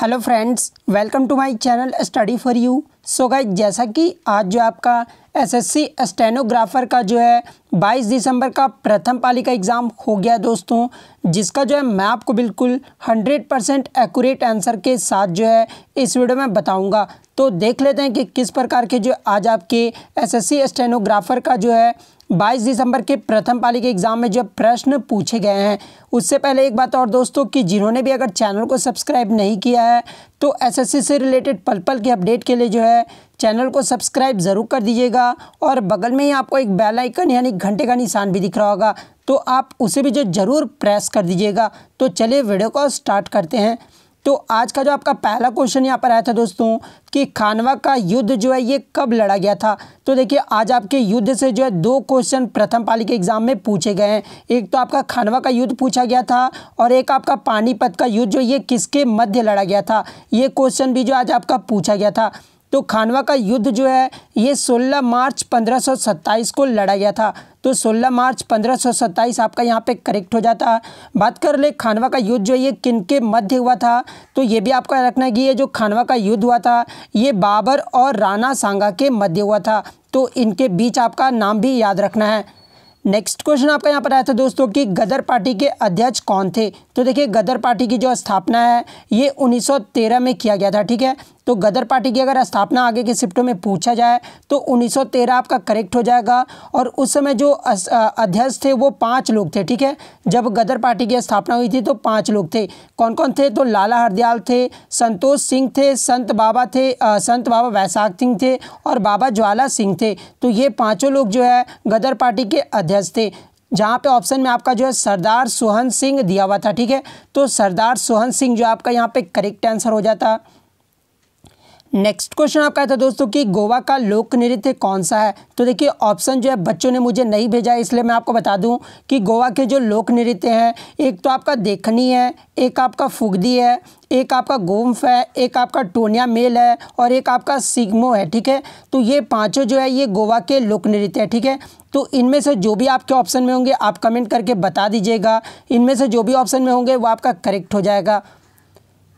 hello friends welcome to my channel study for you so guys जैसा कि आज जो आपका एसएससी स्टेनोग्राफर का जो है 22 दिसंबर का प्रथम पाली का एग्ज़ाम हो गया दोस्तों जिसका जो है मैं आपको बिल्कुल 100 परसेंट एक्यूरेट आंसर के साथ जो है इस वीडियो में बताऊंगा तो देख लेते हैं कि किस प्रकार के जो आज आपके एसएससी स्टेनोग्राफर का जो है 22 दिसंबर के प्रथम पाली के एग्ज़ाम में जो प्रश्न पूछे गए हैं उससे पहले एक बात और दोस्तों कि जिन्होंने भी अगर चैनल को सब्सक्राइब नहीं किया है तो एसएससी से रिलेटेड पल पल के अपडेट के लिए जो है चैनल को सब्सक्राइब ज़रूर कर दीजिएगा और बगल में ही आपको एक बेल आइकन यानी घंटे का निशान भी दिख रहा होगा तो आप उसे भी जो ज़रूर प्रेस कर दीजिएगा तो चलिए वीडियो को स्टार्ट करते हैं तो आज का जो आपका पहला क्वेश्चन यहाँ पर आया था दोस्तों कि खानवा का युद्ध जो है ये कब लड़ा गया था तो देखिए आज आपके युद्ध से जो है दो क्वेश्चन प्रथम पाली के एग्जाम में पूछे गए हैं एक तो आपका खानवा का युद्ध पूछा गया था और एक आपका पानीपत का युद्ध जो ये किसके मध्य लड़ा गया था ये क्वेश्चन भी जो आज आपका पूछा गया था तो खानवा का युद्ध जो है ये 16 मार्च 1527 को लड़ा गया था तो 16 मार्च 1527 आपका यहाँ पे करेक्ट हो जाता है बात कर ले खानवा का युद्ध जो ये किन के मध्य हुआ था तो ये भी आपका रखना है कि ये जो खानवा का युद्ध हुआ था ये बाबर और राणा सांगा के मध्य हुआ था तो इनके बीच आपका नाम भी याद रखना है नेक्स्ट क्वेश्चन आपका यहाँ पर आया था दोस्तों कि गदर पार्टी के अध्यक्ष कौन थे तो देखिए गदर पार्टी की जो स्थापना है ये 1913 में किया गया था ठीक है तो गदर पार्टी की अगर स्थापना आगे के शिफ्टों में पूछा जाए तो 1913 आपका करेक्ट हो जाएगा और उस समय जो अध्यक्ष थे वो पाँच लोग थे ठीक है जब गदर पार्टी की स्थापना हुई थी तो पाँच लोग थे कौन कौन थे तो लाला हरदयाल थे संतोष सिंह थे संत बाबा थे आ, संत बाबा वैशाख सिंह थे और बाबा ज्वाला सिंह थे तो ये पाँचों लोग जो है गदर पार्टी के अध्यक्ष थे जहाँ पे ऑप्शन में आपका जो है सरदार सोहन सिंह दिया हुआ था ठीक है तो सरदार सोहन सिंह जो आपका यहाँ पे करेक्ट आंसर हो जाता नेक्स्ट क्वेश्चन आपका था तो दोस्तों कि गोवा का लोक नृत्य कौन सा है तो देखिए ऑप्शन जो है बच्चों ने मुझे नहीं भेजा है इसलिए मैं आपको बता दूं कि गोवा के जो लोक नृत्य हैं एक तो आपका देखनी है एक आपका फुगदी है एक आपका गोम्फ है एक आपका टोनिया मेल है और एक आपका सिग्मो है ठीक है तो ये पाँचों जो है ये गोवा के लोक नृत्य है ठीक है तो इनमें से जो भी आपके ऑप्शन में होंगे आप कमेंट करके बता दीजिएगा इनमें से जो भी ऑप्शन में होंगे वो आपका करेक्ट हो जाएगा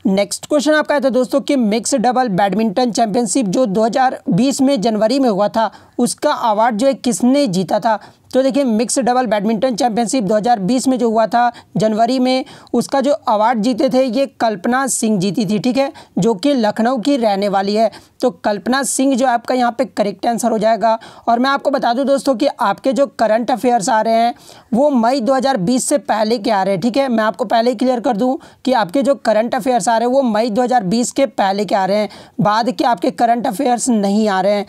नेक्स्ट क्वेश्चन आपका था तो दोस्तों कि मिक्स डबल बैडमिंटन चैंपियनशिप जो 2020 में जनवरी में हुआ था उसका अवार्ड जो है किसने जीता था तो देखिए मिक्स डबल बैडमिंटन चैंपियनशिप 2020 में जो हुआ था जनवरी में उसका जो अवार्ड जीते थे ये कल्पना सिंह जीती थी ठीक है जो कि लखनऊ की रहने वाली है तो कल्पना सिंह जो आपका यहाँ पे करेक्ट आंसर हो जाएगा और मैं आपको बता दूँ दोस्तों कि आपके जो करंट अफेयर्स आ रहे हैं वो मई 2020 से पहले के आ रहे हैं ठीक है मैं आपको पहले ही क्लियर कर दूँ कि आपके जो करंट अफेयर्स आ रहे हैं वो मई 2020 के पहले के आ रहे हैं बाद के आपके करंट अफेयर्स नहीं आ रहे हैं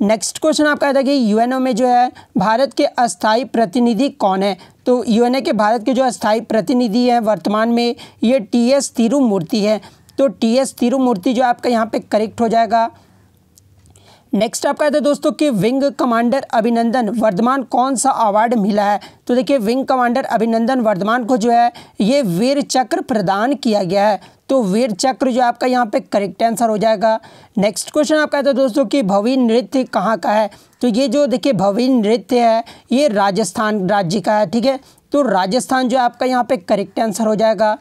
नेक्स्ट क्वेश्चन आपका है कि यूएनओ में जो है भारत के अस्थाई प्रतिनिधि कौन है तो यूएनए के भारत के जो अस्थाई प्रतिनिधि हैं वर्तमान में ये टी एस तिरुमूर्ति है तो टी एस तिरुमूर्ति जो आपका यहाँ पे करेक्ट हो जाएगा नेक्स्ट आपका है दोस्तों कि विंग कमांडर अभिनंदन वर्धमान कौन सा अवार्ड मिला है तो देखिए विंग कमांडर अभिनंदन वर्धमान को जो है ये वीर चक्र प्रदान किया गया है तो वीर चक्र जो आपका यहाँ पे करेक्ट आंसर हो जाएगा नेक्स्ट क्वेश्चन आपका हैं दोस्तों कि भवी नृत्य कहाँ का है तो ये जो देखिए भवी नृत्य है ये राजस्थान राज्य का है ठीक है तो राजस्थान जो आपका यहाँ पे करेक्ट आंसर हो जाएगा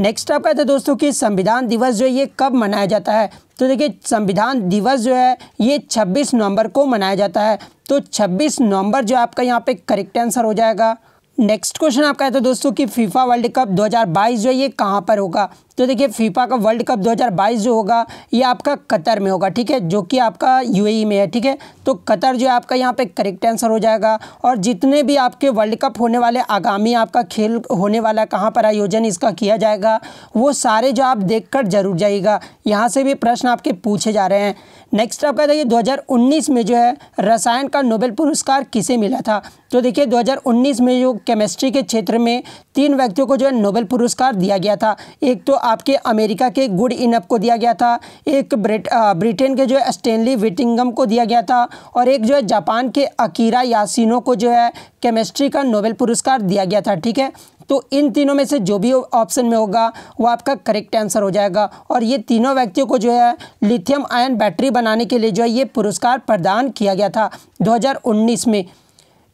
नेक्स्ट आपका हैं दोस्तों कि संविधान दिवस जो है ये कब मनाया जाता है तो देखिए संविधान दिवस जो है ये 26 नवंबर को मनाया जाता है तो 26 नवंबर जो आपका यहाँ पे करेक्ट आंसर हो जाएगा नेक्स्ट क्वेश्चन आपका है तो दोस्तों कि फीफा वर्ल्ड कप 2022 जो है ये कहाँ पर होगा तो देखिए फीफा का वर्ल्ड कप 2022 जो होगा ये आपका कतर में होगा ठीक है जो कि आपका यूएई में है ठीक है तो कतर जो है आपका यहाँ पे करेक्ट आंसर हो जाएगा और जितने भी आपके वर्ल्ड कप होने वाले आगामी आपका खेल होने वाला कहाँ पर आयोजन इसका किया जाएगा वो सारे जो आप देख कर जरूर जाइएगा यहाँ से भी प्रश्न आपके पूछे जा रहे हैं नेक्स्ट आपका देखिए 2019 में जो है रसायन का नोबेल पुरस्कार किसे मिला था तो देखिए 2019 में जो केमिस्ट्री के क्षेत्र में तीन व्यक्तियों को जो है नोबेल पुरस्कार दिया गया था एक तो आपके अमेरिका के गुड इनअप को दिया गया था एक ब्रिट ब्रिटेन के जो है स्टेनली विटिंगम को दिया गया था और एक जो है जापान के अकीरा यासिनो को जो है केमिस्ट्री का नोबेल पुरस्कार दिया गया था ठीक है तो इन तीनों में से जो भी ऑप्शन में होगा वो आपका करेक्ट आंसर हो जाएगा और ये तीनों व्यक्तियों को जो है लिथियम आयन बैटरी बनाने के लिए जो है ये पुरस्कार प्रदान किया गया था 2019 में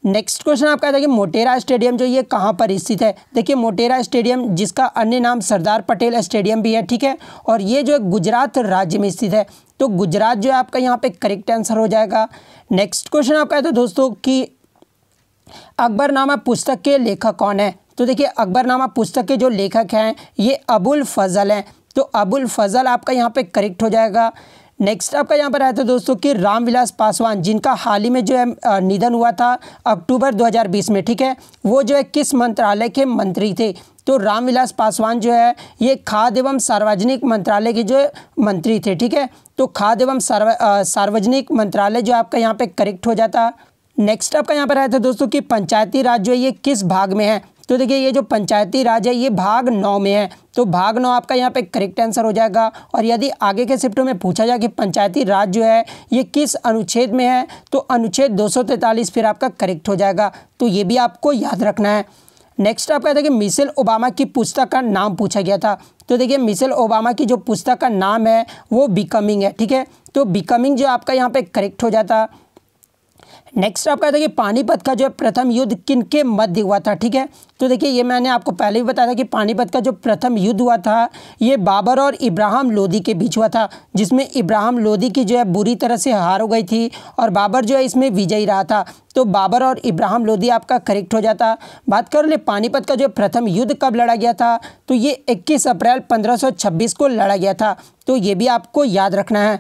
नेक्स्ट क्वेश्चन आपका था कि मोटेरा स्टेडियम जो ये कहाँ पर स्थित है देखिए मोटेरा स्टेडियम जिसका अन्य नाम सरदार पटेल स्टेडियम भी है ठीक है और ये जो है गुजरात राज्य में स्थित है तो गुजरात जो है आपका यहाँ पे करेक्ट आंसर हो जाएगा नेक्स्ट क्वेश्चन आपका तो दोस्तों कि अकबरनामा पुस्तक के लेखक कौन है तो देखिए अकबरनामा पुस्तक के जो लेखक हैं ये अबुल फजल हैं तो अबुल फजल आपका यहाँ पे करेक्ट हो जाएगा नेक्स्ट आपका यहाँ पर आया था दोस्तों कि रामविलास पासवान जिनका हाल ही में जो है निधन हुआ था अक्टूबर 2020 में ठीक है वो जो है किस मंत्रालय के मंत्री थे तो रामविलास पासवान जो है ये खाद्य एवं सार्वजनिक मंत्रालय के जो मंत्री थे ठीक है तो खाद्य एवं सार्वजनिक मंत्रालय जो आपका यहाँ पर करेक्ट हो जाता नेक्स्ट आपका यहाँ पर आया था दोस्तों कि पंचायती राज जो है ये किस भाग में है तो देखिए ये जो पंचायती राज है ये भाग नौ में है तो भाग नौ आपका यहाँ पे करेक्ट आंसर हो जाएगा और यदि आगे के शिफ्टों में पूछा जाए कि पंचायती राज जो है ये किस अनुच्छेद में है तो अनुच्छेद दो फिर आपका करेक्ट हो जाएगा तो ये भी आपको याद रखना है नेक्स्ट आपका था कि मिसेल ओबामा की पुस्तक का नाम पूछा गया था तो देखिए मिसेल ओबामा की जो पुस्तक का नाम है वो बिकमिंग है ठीक है तो बिकमिंग जो आपका यहाँ पे करेक्ट हो जाता नेक्स्ट आपका देखिए पानीपत का जो है प्रथम युद्ध किन के मध्य हुआ था ठीक है तो देखिए ये मैंने आपको पहले भी बताया था कि पानीपत का जो प्रथम युद्ध हुआ था ये बाबर और इब्राहिम लोदी के बीच हुआ था जिसमें इब्राहिम लोदी की जो है बुरी तरह से हार हो गई थी और बाबर जो है इसमें विजयी रहा था तो बाबर और इब्राहिम लोदी आपका करेक्ट हो जाता बात कर ले पानीपत का जो प्रथम युद्ध कब लड़ा गया था तो ये इक्कीस अप्रैल पंद्रह को लड़ा गया था तो ये भी आपको याद रखना है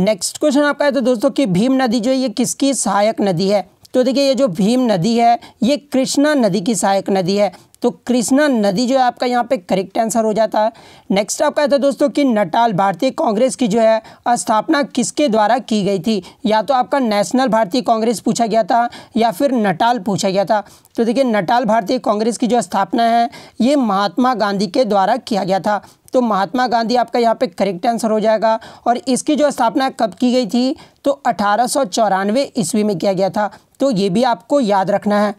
नेक्स्ट क्वेश्चन आपका है तो दोस्तों कि भीम नदी जो है ये किसकी सहायक नदी है तो देखिए ये जो भीम नदी है ये कृष्णा नदी की सहायक नदी है तो कृष्णा नदी जो है आपका यहाँ पे करेक्ट आंसर हो जाता है नेक्स्ट आपका तो दोस्तों कि नटाल भारतीय कांग्रेस की जो है स्थापना किसके द्वारा की गई थी या तो आपका नेशनल भारतीय कांग्रेस पूछा गया था या फिर नटाल पूछा गया था तो देखिए नटाल भारतीय कांग्रेस की जो स्थापना है ये महात्मा गांधी के द्वारा किया गया था तो महात्मा गांधी आपका यहाँ पे करेक्ट आंसर हो जाएगा और इसकी जो स्थापना कब की गई थी तो अठारह ईस्वी में किया गया था तो ये भी आपको याद रखना है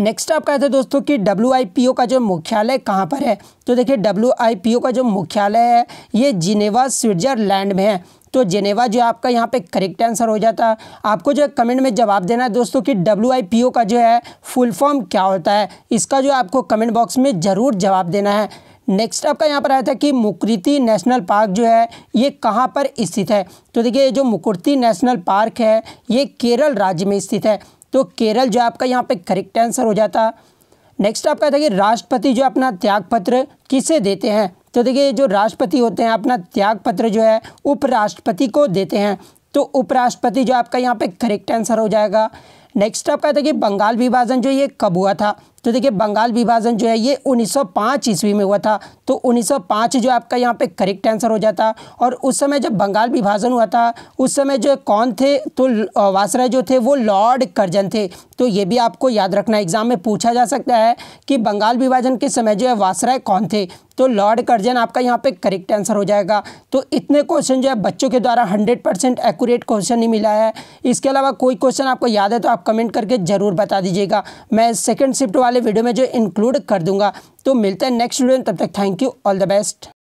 नेक्स्ट कहते हैं दोस्तों कि डब्ल्यू का जो मुख्यालय कहाँ पर है तो देखिए डब्ल्यू का जो मुख्यालय है ये जिनेवा स्विट्जरलैंड में है तो जिनेवा जो आपका यहाँ पे करेक्ट आंसर हो जाता है आपको जो कमेंट में जवाब देना है दोस्तों कि डब्ल्यू का जो है फुल फॉर्म क्या होता है इसका जो आपको कमेंट बॉक्स में ज़रूर जवाब देना है नेक्स्ट आपका यहाँ पर आया था कि मुकृति नेशनल पार्क जो है ये कहाँ पर स्थित है तो देखिए ये जो मुकृति नेशनल पार्क है ये केरल राज्य में स्थित है तो केरल जो आपका यहाँ पे करेक्ट आंसर हो जाता नेक्स्ट आपका था कि राष्ट्रपति जो अपना त्यागपत्र किसे देते हैं तो देखिए जो राष्ट्रपति होते हैं अपना त्यागपत्र जो है उपराष्ट्रपति को देते हैं तो उपराष्ट्रपति जो आपका यहाँ पर करेक्ट आंसर हो जाएगा नेक्स्ट आपका था कि बंगाल विभाजन जो ये कब हुआ था तो देखिए बंगाल विभाजन जो है ये 1905 ईस्वी में हुआ था तो 1905 जो आपका यहाँ पे करेक्ट आंसर हो जाता और उस समय जब बंगाल विभाजन हुआ था उस समय जो कौन थे तो वासराय जो थे वो लॉर्ड कर्जन थे तो ये भी आपको याद रखना एग्जाम में पूछा जा सकता है कि बंगाल विभाजन के समय जो है वासराय कौन थे तो लॉर्ड कर्जन आपका यहाँ पे करेक्ट आंसर हो जाएगा तो इतने क्वेश्चन जो है बच्चों के द्वारा 100 परसेंट एक्यूरेट क्वेश्चन नहीं मिला है इसके अलावा कोई क्वेश्चन आपको याद है तो आप कमेंट करके ज़रूर बता दीजिएगा मैं सेकेंड शिफ्ट वाले वाले वीडियो में जो इंक्लूड कर दूंगा तो मिलते हैं नेक्स्ट वीडियो में तब तक thank you all the best